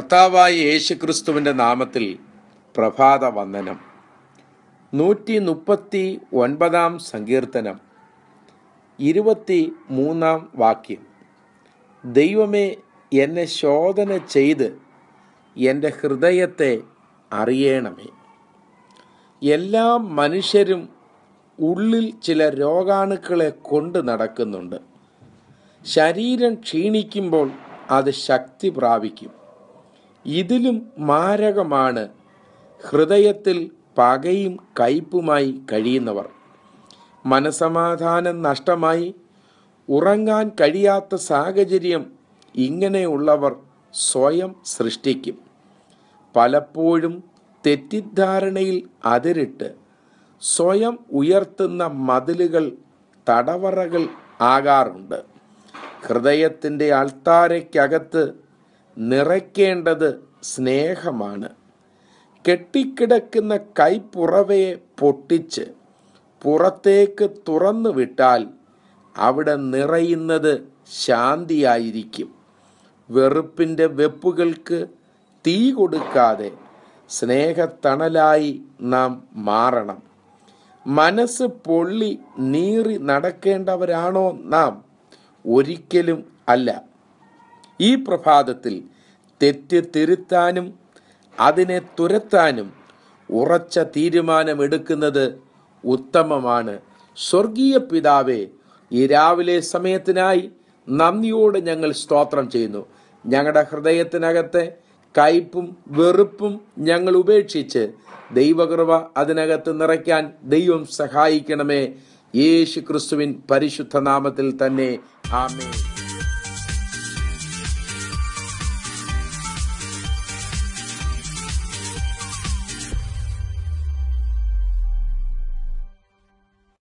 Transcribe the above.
കർത്താവായ യേശുക്രിസ്തുവിൻ്റെ നാമത്തിൽ പ്രഭാത വന്ദനം നൂറ്റി മുപ്പത്തി ഒൻപതാം സങ്കീർത്തനം ഇരുപത്തി മൂന്നാം വാക്യം ദൈവമേ എന്നെ ശോധന ചെയ്ത് എൻ്റെ ഹൃദയത്തെ അറിയണമേ എല്ലാ മനുഷ്യരും ഉള്ളിൽ ചില രോഗാണുക്കളെ കൊണ്ട് നടക്കുന്നുണ്ട് ശരീരം ക്ഷീണിക്കുമ്പോൾ അത് ശക്തി പ്രാപിക്കും ഇതിലും മാരകമാണ് ഹൃദയത്തിൽ പകയും കയ്പുമായി കഴിയുന്നവർ മനസമാധാനം നഷ്ടമായി ഉറങ്ങാൻ കഴിയാത്ത സാഹചര്യം ഇങ്ങനെയുള്ളവർ സ്വയം സൃഷ്ടിക്കും പലപ്പോഴും തെറ്റിദ്ധാരണയിൽ അതിരിട്ട് സ്വയം ഉയർത്തുന്ന മതിലുകൾ തടവറകൾ ആകാറുണ്ട് ഹൃദയത്തിൻ്റെ അൾത്താരയ്ക്കകത്ത് നിറയ്ക്കേണ്ടത് സ്നേഹമാണ് കെട്ടിക്കിടക്കുന്ന കൈപ്പുറവയെ പൊട്ടിച്ച് പുറത്തേക്ക് തുറന്നു വിട്ടാൽ അവിടെ നിറയുന്നത് ശാന്തിയായിരിക്കും വെറുപ്പിൻ്റെ വെപ്പുകൾക്ക് തീ കൊടുക്കാതെ സ്നേഹത്തണലായി നാം മാറണം മനസ്സ് പൊള്ളി നീറി നടക്കേണ്ടവരാണോ നാം ഒരിക്കലും അല്ല ഈ പ്രഭാതത്തിൽ തെറ്റ് തിരുത്താനും അതിനെ തുരത്താനും ഉറച്ച എടുക്കുന്നത് ഉത്തമമാണ് സ്വർഗീയ പിതാവെ ഈ രാവിലെ സമയത്തിനായി നന്ദിയോട് ഞങ്ങൾ സ്തോത്രം ചെയ്യുന്നു ഞങ്ങളുടെ ഹൃദയത്തിനകത്തെ കയ്പും വെറുപ്പും ഞങ്ങൾ ഉപേക്ഷിച്ച് ദൈവകൃപ അതിനകത്ത് നിറയ്ക്കാൻ ദൈവം സഹായിക്കണമേ യേശു ക്രിസ്തുവിൻ പരിശുദ്ധ നാമത്തിൽ തന്നെ ആമേ